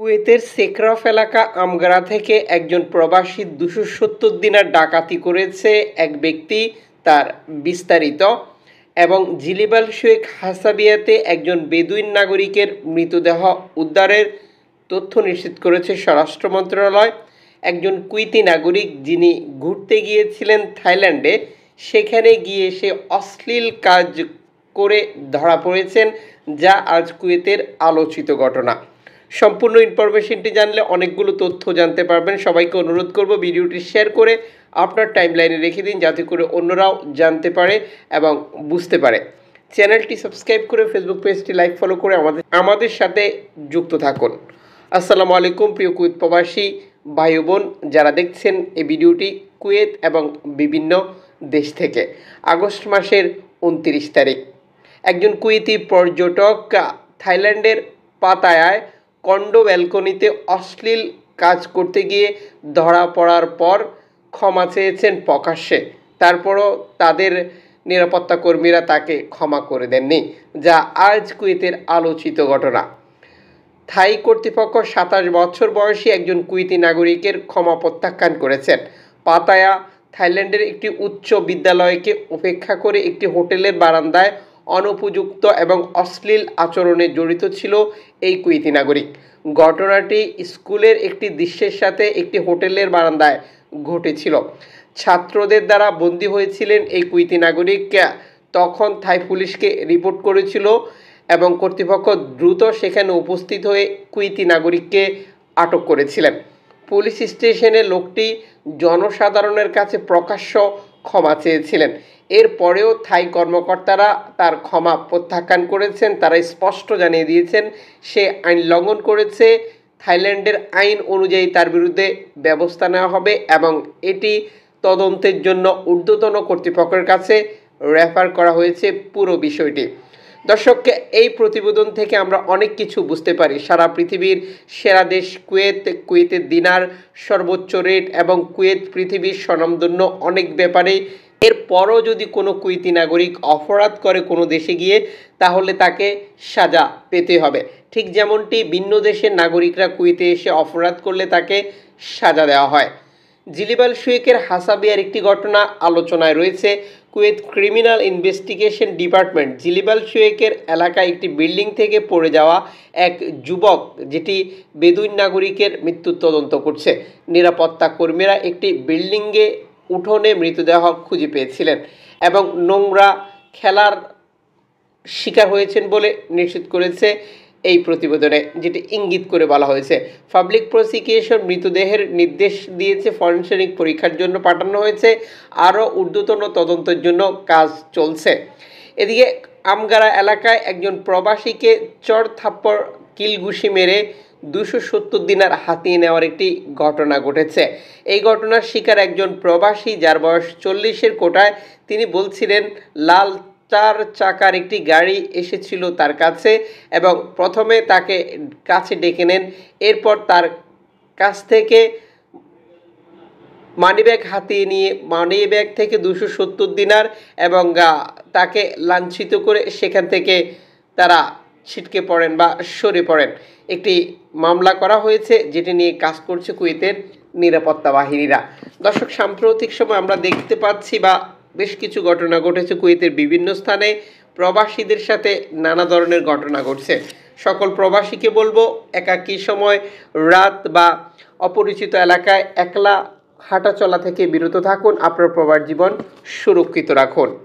কুয়েতের সেকরফ এলাকা আমগড়া থেকে একজন প্রবাসী দুশো সত্তর দিনার ডাকাতি করেছে এক ব্যক্তি তার বিস্তারিত এবং জিলিবাল শেখ হাসাবিয়াতে একজন বেদুইন নাগরিকের মৃতদেহ উদ্ধারের তথ্য নিশ্চিত করেছে স্বরাষ্ট্র মন্ত্রণালয় একজন কুইতি নাগরিক যিনি ঘুরতে গিয়েছিলেন থাইল্যান্ডে সেখানে গিয়ে সে অশ্লীল কাজ করে ধরা পড়েছেন যা আজ কুয়েতের আলোচিত ঘটনা সম্পূর্ণ ইনফরমেশনটি জানলে অনেকগুলো তথ্য জানতে পারবেন সবাইকে অনুরোধ করব ভিডিওটি শেয়ার করে আপনার টাইমলাইনে রেখে দিন যাতে করে অন্যরাও জানতে পারে এবং বুঝতে পারে চ্যানেলটি সাবস্ক্রাইব করে ফেসবুক পেজটি লাইক ফলো করে আমাদের আমাদের সাথে যুক্ত থাকুন আসসালামু আলাইকুম প্রিয় কুয়েত প্রবাসী ভাই বোন যারা দেখছেন এই ভিডিওটি কুয়েত এবং বিভিন্ন দেশ থেকে আগস্ট মাসের উনত্রিশ তারিখ একজন কুয়েতি পর্যটক থাইল্যান্ডের পাতায়ায় কন্ডো ব্যালকনিতে অশ্লীল কাজ করতে গিয়ে ধরা পড়ার পর ক্ষমা চেয়েছেন প্রকাশ্যে তারপরও তাদের নিরাপত্তা কর্মীরা তাকে ক্ষমা করে দেননি যা আর্জ কুয়েতের আলোচিত ঘটনা থাই কর্তৃপক্ষ সাতাশ বছর বয়সী একজন কুয়েতি নাগরিকের ক্ষমা প্রত্যাখ্যান করেছেন পাতায়া থাইল্যান্ডের একটি উচ্চ বিদ্যালয়কে উপেক্ষা করে একটি হোটেলের বারান্দায় অনুপযুক্ত এবং অশ্লীল আচরণে জড়িত ছিল এই কুয়েতি নাগরিক ঘটনাটি স্কুলের একটি দৃশ্যের সাথে একটি হোটেলের বারান্দায় ঘটেছিল ছাত্রদের দ্বারা বন্দী হয়েছিলেন এই কুইতি নাগরিক তখন থাই পুলিশকে রিপোর্ট করেছিল এবং কর্তৃপক্ষ দ্রুত সেখানে উপস্থিত হয়ে কুইতি নাগরিককে আটক করেছিলেন পুলিশ স্টেশনে লোকটি জনসাধারণের কাছে প্রকাশ্য ক্ষমা চেয়েছিলেন এরপরেও থাই কর্মকর্তারা তার ক্ষমা প্রত্যাখ্যান করেছেন তারা স্পষ্ট জানিয়ে দিয়েছেন সে আইন লঙ্ঘন করেছে থাইল্যান্ডের আইন অনুযায়ী তার বিরুদ্ধে ব্যবস্থা নেওয়া হবে এবং এটি তদন্তের জন্য ঊর্ধ্বতন কর্তৃপক্ষের কাছে রেফার করা হয়েছে পুরো বিষয়টি দর্শককে এই প্রতিবেদন থেকে আমরা অনেক কিছু বুঝতে পারি সারা পৃথিবীর সেরা দেশ কুয়েত কুয়েতের দিনার সর্বোচ্চ রেট এবং কুয়েত পৃথিবীর স্বনামধন্য অনেক ব্যাপারে এরপরও যদি কোনো কুইতি নাগরিক অপরাধ করে কোনো দেশে গিয়ে তাহলে তাকে সাজা পেতে হবে ঠিক যেমনটি ভিন্ন দেশের নাগরিকরা কুইতে এসে অপরাধ করলে তাকে সাজা দেওয়া হয় জিলিবাল শুয়েকের হাসাবিয়ার একটি ঘটনা আলোচনায় রয়েছে কুয়েত ক্রিমিনাল ইনভেস্টিগেশন ডিপার্টমেন্ট জিলিবাল শুয়েকের এলাকায় একটি বিল্ডিং থেকে পড়ে যাওয়া এক যুবক যেটি বেদুইন নাগরিকের মৃত্যুর তদন্ত করছে নিরাপত্তা কর্মীরা একটি বিল্ডিংয়ে উঠোনে মৃতদেহ খুঁজে পেয়েছিলেন এবং নোংরা খেলার শিকার হয়েছেন বলে নিশ্চিত করেছে এই প্রতিবেদনে যেটি ইঙ্গিত করে বলা হয়েছে পাবলিক প্রসিকিউশন মৃতদেহের নির্দেশ দিয়েছে ফরেনসিক পরীক্ষার জন্য পাঠানো হয়েছে আরও ঊর্ধ্বতন তদন্তের জন্য কাজ চলছে এদিকে আমগারা এলাকায় একজন প্রবাসীকে চর থাপ্পড় কিলঘুষি মেরে দুশো সত্তর দিনার হাতিয়ে নেওয়ার একটি ঘটনা ঘটেছে এই ঘটনার শিকার একজন প্রবাসী যার বয়স চল্লিশের কোটায় তিনি বলছিলেন লাল চার চাকার একটি গাড়ি এসেছিল তার কাছে এবং প্রথমে তাকে কাছে ডেকে নেন এরপর তার কাছ থেকে মানিব্যাগ হাতিয়ে নিয়ে মানিব্যাগ থেকে দুশো সত্তর দিনার এবং তাকে লাঞ্ছিত করে সেখান থেকে তারা ছিটকে পড়েন বা সরে পড়েন একটি মামলা করা হয়েছে যেটি নিয়ে কাজ করছে কুয়েতের নিরাপত্তা বাহিনীরা দর্শক সাম্প্রতিক সময় আমরা দেখতে পাচ্ছি বা বেশ কিছু ঘটনা ঘটেছে কুয়েতের বিভিন্ন স্থানে প্রবাসীদের সাথে নানা ধরনের ঘটনা ঘটছে সকল প্রবাসীকে বলবো একাকী সময় রাত বা অপরিচিত এলাকায় একলা হাঁটা চলা থেকে বিরত থাকুন আপনার প্রবাস জীবন সুরক্ষিত রাখুন